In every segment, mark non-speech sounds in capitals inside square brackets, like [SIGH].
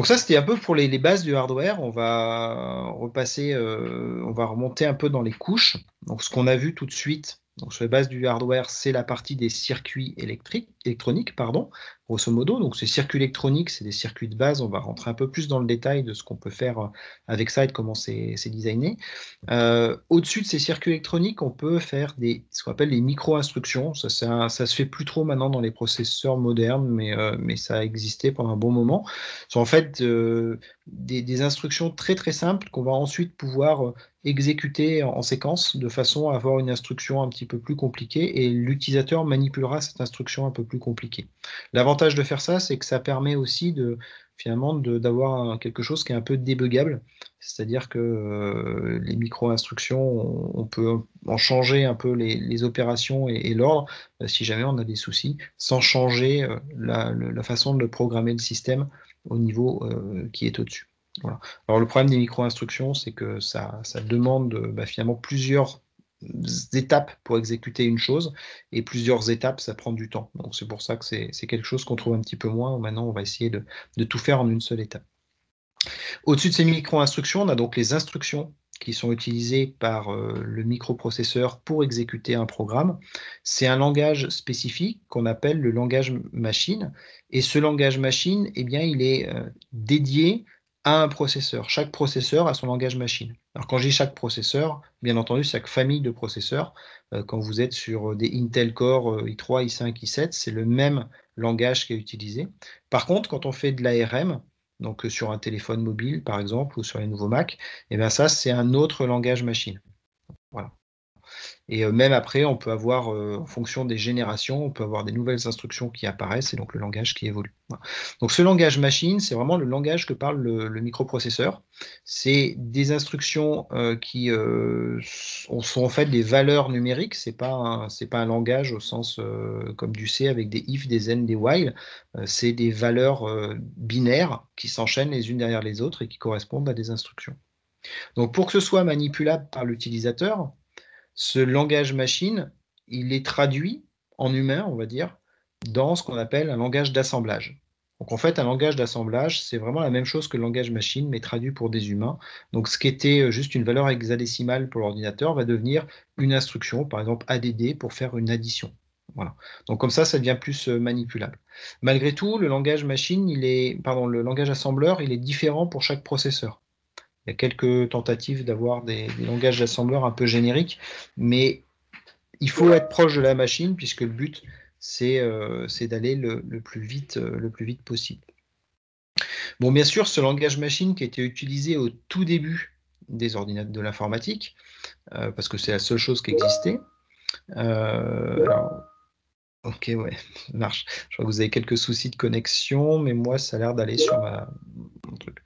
Donc ça, c'était un peu pour les, bases du hardware. On va repasser, euh, on va remonter un peu dans les couches. Donc ce qu'on a vu tout de suite, donc sur les bases du hardware, c'est la partie des circuits électriques, électroniques, pardon, grosso modo. Donc ces circuits électroniques, c'est des circuits de base. On va rentrer un peu plus dans le détail de ce qu'on peut faire euh, avec ça et de comment c'est designé. Euh, au-dessus de ces circuits électroniques, on peut faire des, ce qu'on appelle les micro-instructions. Ça, se fait plus trop maintenant dans les processeurs modernes, euh, mais, ça a existé pendant un bon moment. Ce sont en fait des, instructions très très simples qu'on va ensuite pouvoir exécuter en séquence de façon à avoir une instruction un petit peu plus compliquée et l'utilisateur manipulera cette instruction un peu plus compliquée. L'avantage de faire ça, c'est que ça permet aussi de finalement d'avoir quelque chose qui est un peu débuggable, c'est-à-dire que euh, les micro-instructions, on, peut en changer un peu les, opérations et, l'ordre euh, si jamais on a des soucis, sans changer euh, la, façon de programmer le système au niveau qui est au-dessus. Alors le problème des micro-instructions, c'est que ça, demande bah, finalement plusieurs étapes pour exécuter une chose et plusieurs étapes, ça prend du temps. Donc c'est pour ça que c'est quelque chose qu'on trouve un petit peu moins. Maintenant, on va essayer de, tout faire en une seule étape. Au-dessus de ces micro-instructions, on a donc les instructions qui sont utilisées par euh, le microprocesseur pour exécuter un programme. C'est un langage spécifique qu'on appelle le langage machine. Et ce langage machine, eh bien, il est euh, dédié à un processeur. Chaque processeur a son langage machine. Alors quand j'ai dis chaque processeur, bien entendu chaque famille de processeurs, euh, quand vous êtes sur euh, des Intel Core i3, i5, i7, c'est le même langage qui est utilisé. Par contre, quand on fait de l'ARM, donc euh, sur un téléphone mobile par exemple ou sur les nouveaux Mac, et eh bien ça c'est un autre langage machine. Voilà. Et euh, même après, on peut avoir, euh, en fonction des générations, on peut avoir des nouvelles instructions qui apparaissent et donc le langage qui évolue. Donc ce langage machine, c'est vraiment le langage que parle le, microprocesseur. C'est des instructions euh, qui sont, en fait des valeurs numériques. C'est pas pas un langage au sens comme du C avec des if, des n, des while. c'est des valeurs binaires qui s'enchaînent les unes derrière les autres et qui correspondent à des instructions. Donc pour que ce soit manipulable par l'utilisateur, ce langage machine, il est traduit en humain, on va dire, dans ce qu'on appelle un langage d'assemblage. Donc en fait, un langage d'assemblage, c'est vraiment la même chose que le langage machine, mais traduit pour des humains. Donc ce qui était euh, juste une valeur hexadécimale pour l'ordinateur va devenir une instruction, par exemple ADD, pour faire une addition. Voilà. Donc comme ça, ça devient plus euh, manipulable. Malgré tout, le langage machine, il est, pardon, le langage assembleur, il est différent pour chaque processeur. Il y a quelques tentatives d'avoir des, langages d'assembleur un peu génériques, mais il faut être proche de la machine puisque le but, c'est euh, d'aller le, plus vite, euh, le plus vite possible. Bon, bien sûr, ce langage machine qui a été utilisé au tout début des ordinateurs de l'informatique, euh, parce que c'est la seule chose qui existait. alors, Ok, ouais, marche. Je crois que vous avez quelques soucis de connexion, mais moi, ça a l'air d'aller sur ma... mon truc.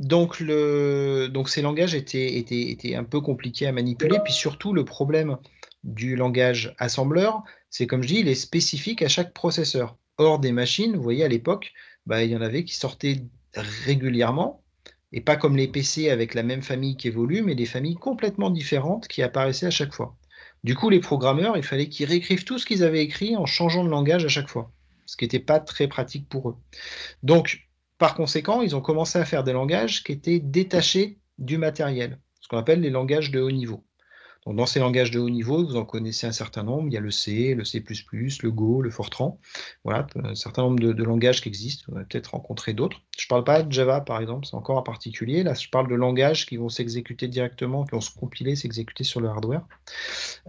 donc, le... donc, ces langages étaient, étaient, un peu compliqués à manipuler. Puis surtout, le problème du langage assembleur, c'est comme je dis, il est spécifique à chaque processeur. Hors des machines, vous voyez, à l'époque, bah, il y en avait qui sortaient régulièrement, et pas comme les PC avec la même famille qui évolue, mais des familles complètement différentes qui apparaissaient à chaque fois. Du coup, les programmeurs, il fallait qu'ils réécrivent tout ce qu'ils avaient écrit en changeant de langage à chaque fois, ce qui n'était pas très pratique pour eux. Donc, par conséquent, ils ont commencé à faire des langages qui étaient détachés du matériel, ce qu'on appelle les langages de haut niveau dans ces langages de haut niveau, vous en connaissez un certain nombre. Il y a le C, le C++, le Go, le Fortran. Voilà, un certain nombre de, langages qui existent. Vous avez peut-être rencontré d'autres. Je ne parle pas de Java, par exemple, c'est encore un particulier. Là, je parle de langages qui vont s'exécuter directement, qui vont se compiler, s'exécuter sur le hardware.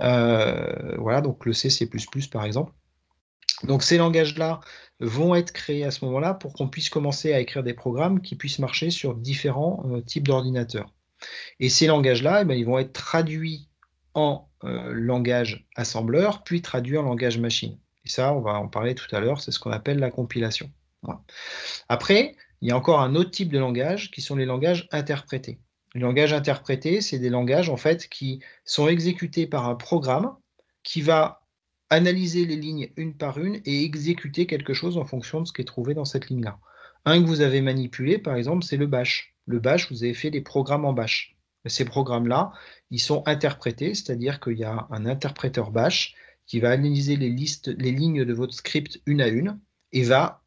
Euh, voilà, donc le C, C++, par exemple. Donc ces langages-là vont être créés à ce moment-là pour qu'on puisse commencer à écrire des programmes qui puissent marcher sur différents euh, types d'ordinateurs. Et ces langages-là, eh ben, ils vont être traduits en euh, langage assembleur, puis traduit en langage machine. Et ça, on va en parler tout à l'heure, c'est ce qu'on appelle la compilation. Après, il y a encore un autre type de langage qui sont les langages interprétés. Les langages interprétés, c'est des langages en fait qui sont exécutés par un programme qui va analyser les lignes une par une et exécuter quelque chose en fonction de ce qui est trouvé dans cette ligne-là. Un que vous avez manipulé, par exemple, c'est le bash. Le bash, vous avez fait des programmes en bash ces programmes-là, ils sont interprétés, c'est-à-dire qu'il y a un interpréteur bash qui va analyser les, listes, les lignes de votre script une à une et va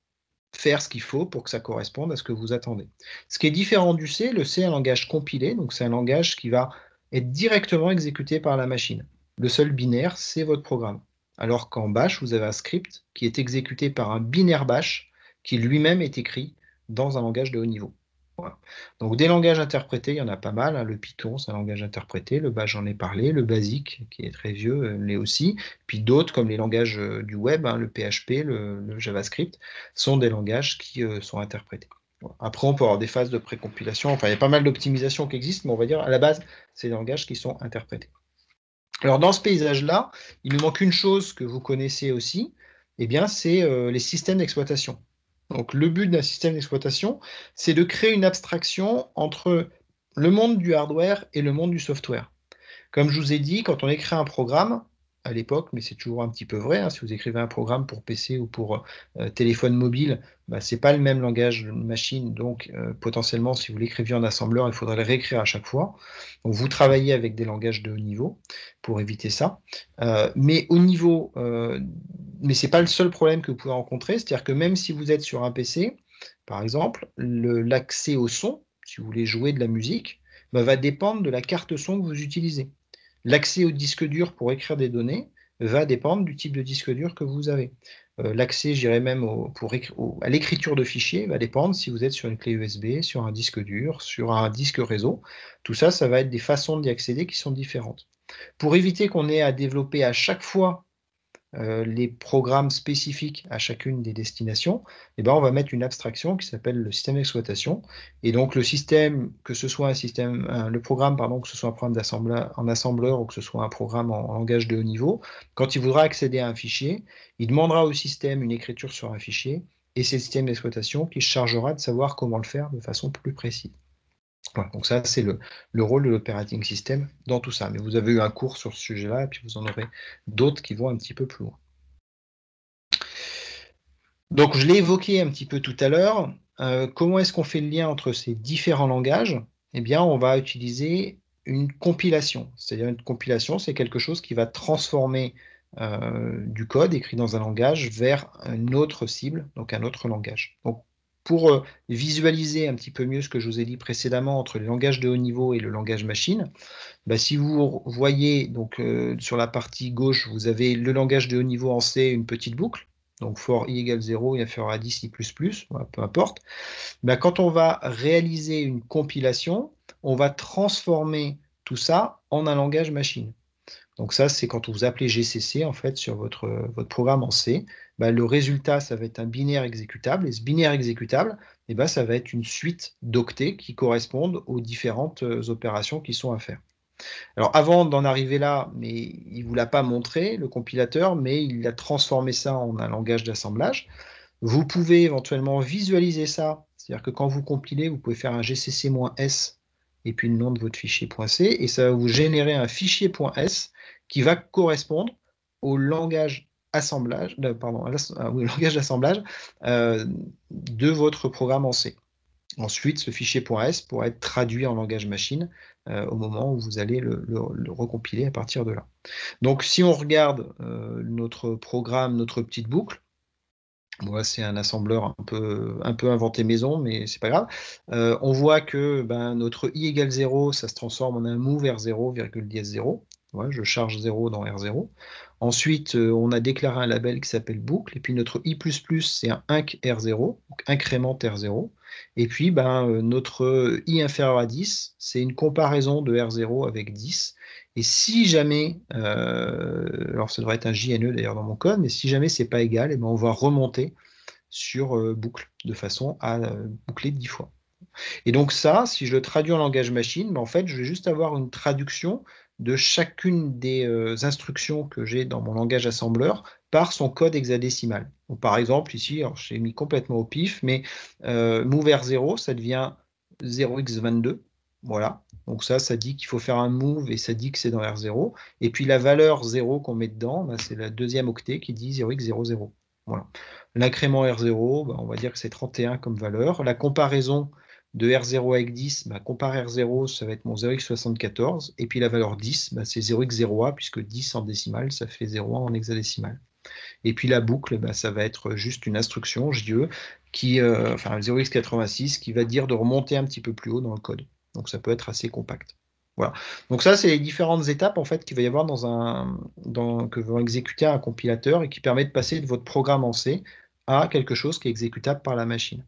faire ce qu'il faut pour que ça corresponde à ce que vous attendez. Ce qui est différent du C, le C est un langage compilé, donc c'est un langage qui va être directement exécuté par la machine. Le seul binaire, c'est votre programme. Alors qu'en bash, vous avez un script qui est exécuté par un binaire bash qui lui-même est écrit dans un langage de haut niveau. Donc des langages interprétés, il y en a pas mal. Hein. Le Python, c'est un langage interprété. Le Bash, j'en ai parlé. Le Basic, qui est très vieux, euh, l'est aussi. Puis d'autres, comme les langages euh, du web, hein, le PHP, le, JavaScript, sont des langages qui euh, sont interprétés. Après, on peut avoir des phases de précompilation. Enfin, il y a pas mal d'optimisations qui existent, mais on va dire à la base, c'est des langages qui sont interprétés. Alors dans ce paysage-là, il nous manque une chose que vous connaissez aussi, eh bien, c'est les systèmes d'exploitation. Donc le but d'un système d'exploitation, c'est de créer une abstraction entre le monde du hardware et le monde du software. Comme je vous ai dit, quand on écrit un programme, à l'époque, mais c'est toujours un petit peu vrai. Hein, si vous écrivez un programme pour PC ou pour euh, téléphone mobile, bah, ce n'est pas le même langage machine. Donc, euh, potentiellement, si vous l'écriviez en assembleur, il faudrait le réécrire à chaque fois. Donc, vous travaillez avec des langages de haut niveau pour éviter ça. Euh, mais au niveau mais ce n'est pas le seul problème que vous pouvez rencontrer. C'est-à-dire que même si vous êtes sur un PC, par exemple, l'accès au son, si vous voulez jouer de la musique, bah, va dépendre de la carte son que vous utilisez. L'accès au disque dur pour écrire des données va dépendre du type de disque dur que vous avez. Euh, L'accès, dirais même pour, à l'écriture de fichiers va dépendre si vous êtes sur une clé USB, sur un disque dur, sur un disque réseau. Tout ça, ça va être des façons d'y accéder qui sont différentes. Pour éviter qu'on ait à développer à chaque fois euh, les programmes spécifiques à chacune des destinations, eh ben, on va mettre une abstraction qui s'appelle le système d'exploitation. Et donc le système, que ce soit un système, le programme, pardon, que ce soit un programme d'assembleur en assembleur ou que ce soit un programme en, en, langage de haut niveau, quand il voudra accéder à un fichier, il demandera au système une écriture sur un fichier et c'est le système d'exploitation qui se chargera de savoir comment le faire de façon plus précise donc ça, c'est le, rôle de l'operating system dans tout ça. Mais vous avez eu un cours sur ce sujet-là, et puis vous en aurez d'autres qui vont un petit peu plus loin. Donc je l'ai évoqué un petit peu tout à l'heure. Euh, comment est-ce qu'on fait le lien entre ces différents langages Eh bien, on va utiliser une compilation. C'est-à-dire une compilation, c'est quelque chose qui va transformer euh, du code écrit dans un langage vers une autre cible, donc un autre langage. Donc pour euh, visualiser un petit peu mieux ce que je vous ai dit précédemment entre le langage de haut niveau et le langage machine, bah, si vous voyez donc euh, sur la partie gauche, vous avez le langage de haut niveau en C, une petite boucle, donc for i égale 0 et inférieur à 10, i++, peu importe. Bah, quand on va réaliser une compilation, on va transformer tout ça en un langage machine. Donc ça, c'est quand vous appelez GCC en fait sur votre, votre programme en C, bah, le résultat, ça va être un binaire exécutable. Et ce binaire exécutable, eh ben, ça va être une suite d'octets qui correspondent aux différentes euh, opérations qui sont à faire. Alors avant d'en arriver là, mais il ne vous l'a pas montré, le compilateur, mais il a transformé ça en un langage d'assemblage. Vous pouvez éventuellement visualiser ça, c'est-à-dire que quand vous compilez, vous pouvez faire un gcc-s et puis le nom de votre fichier .c, et ça va vous générer un fichier .s qui va correspondre au langage assemblage, euh, pardon, ah [LAUGHS] langage d'assemblage euh, de votre programme en C. Ensuite, ce fichier .s pourra être traduit en langage machine euh, au moment où vous allez le, recompiler à partir de là. Donc, si on regarde notre programme, notre petite boucle, moi, c'est un assembleur un peu, un peu inventé maison, mais c'est pas grave. on voit que ben, notre i égale 0, ça se transforme en un mou vers 0,10,0 je charge 0 dans R0. Ensuite, euh, on a déclaré un label qui s'appelle boucle, et puis notre i, c'est un inc R0, donc incrément R0. Et puis, ben, euh, notre i inférieur à 10, c'est une comparaison de R0 avec 10. Et si jamais, euh, alors ça devrait être un JNE d'ailleurs dans mon code, mais si jamais ce n'est pas égal, ben on va remonter sur boucle, de façon à boucler 10 fois. Et donc ça, si je le traduis en langage machine, ben, en fait, je vais juste avoir une traduction de chacune des euh, instructions que j'ai dans mon langage assembleur par son code hexadécimal. Donc, par exemple, ici, j'ai mis complètement au pif, mais euh, move r 0, ça devient 0x22. Voilà. Donc ça, ça dit qu'il faut faire un move et ça dit que c'est dans R0. Et puis la valeur 0 qu'on met dedans, ben, c'est la deuxième octet qui dit 0x00. Voilà. L'incrément R0, ben, on va dire que c'est 31 comme valeur. La comparaison de R0 avec 10, bah, compare R0, ça va être mon 0x74, et puis la valeur 10, bah, c'est 0x0A, puisque 10 en décimale, ça fait 0,1 en hexadécimal. Et puis la boucle, bah, ça va être juste une instruction, JE, euh, qui, euh, enfin 0x86, qui va dire de remonter un petit peu plus haut dans le code. Donc ça peut être assez compact. Voilà. Donc ça, c'est les différentes étapes en fait qu'il va y avoir dans un que vont exécuter un compilateur et qui permet de passer de votre programme en C à quelque chose qui est exécutable par la machine.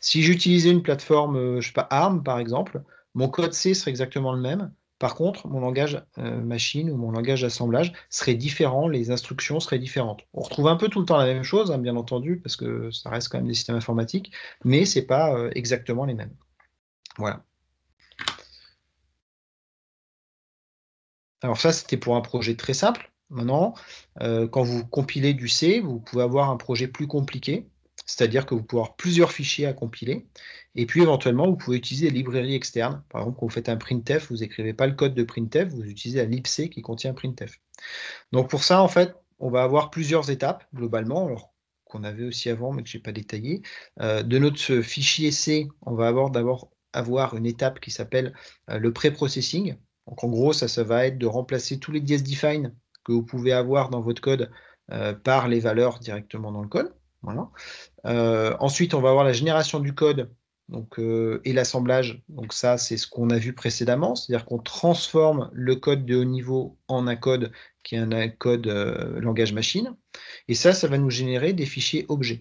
Si j'utilisais une plateforme, euh, je sais pas, ARM par exemple, mon code C serait exactement le même. Par contre, mon langage euh, machine ou mon langage d'assemblage serait différent, les instructions seraient différentes. On retrouve un peu tout le temps la même chose, hein, bien entendu, parce que ça reste quand même des systèmes informatiques, mais ce n'est pas euh, exactement les mêmes. Voilà. Alors ça, c'était pour un projet très simple. Maintenant, euh, quand vous compilez du C, vous pouvez avoir un projet plus compliqué, c'est-à-dire que vous pouvez avoir plusieurs fichiers à compiler, et puis éventuellement, vous pouvez utiliser des librairies externes. Par exemple, quand vous faites un printf, vous n'écrivez pas le code de printf, vous utilisez la libc qui contient printf. Donc pour ça, en fait, on va avoir plusieurs étapes, globalement, qu'on avait aussi avant, mais que je n'ai pas détaillé. Euh, de notre fichier C, on va avoir d'abord avoir une étape qui s'appelle euh, le pré-processing. Donc en gros, ça, ça va être de remplacer tous les dièses define que vous pouvez avoir dans votre code euh, par les valeurs directement dans le code. Voilà. Euh, ensuite, on va avoir la génération du code donc, euh, et l'assemblage. Donc ça, c'est ce qu'on a vu précédemment, c'est-à-dire qu'on transforme le code de haut niveau en un code qui est un code langage machine. Et ça, ça va nous générer des fichiers objets.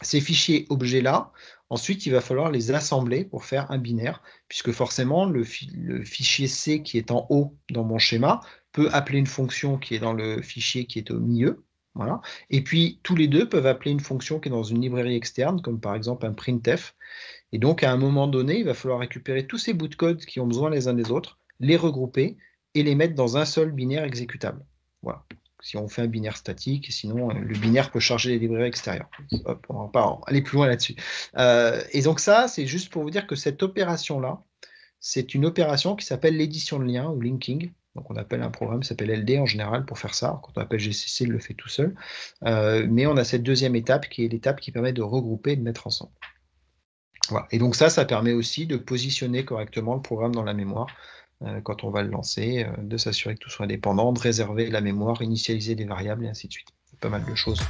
Ces fichiers objets-là, ensuite, il va falloir les assembler pour faire un binaire, puisque forcément, le fichier C qui est en haut dans mon schéma, peut appeler une fonction qui est dans le fichier qui est au milieu. Voilà. Et puis, tous les deux peuvent appeler une fonction qui est dans une librairie externe, comme par exemple un printf. Et donc, à un moment donné, il va falloir récupérer tous ces bouts de code qui ont besoin les uns des autres, les regrouper et les mettre dans un seul binaire exécutable. Voilà. Si on fait un binaire statique, sinon euh, le binaire peut charger les librairies extérieures. on va pas aller plus loin là-dessus. Euh, et donc ça, c'est juste pour vous dire que cette opération-là, c'est une opération qui s'appelle l'édition de lien ou linking, donc on appelle un programme qui s'appelle LD en général pour faire ça. quand on appelle GCC, il le fait tout seul. Euh, mais on a cette deuxième étape qui est l'étape qui permet de regrouper et de mettre ensemble. Voilà. Et donc ça, ça permet aussi de positionner correctement le programme dans la mémoire euh, quand on va le lancer, euh, de s'assurer que tout soit indépendant, de réserver la mémoire, initialiser des variables et ainsi de suite. Pas mal de choses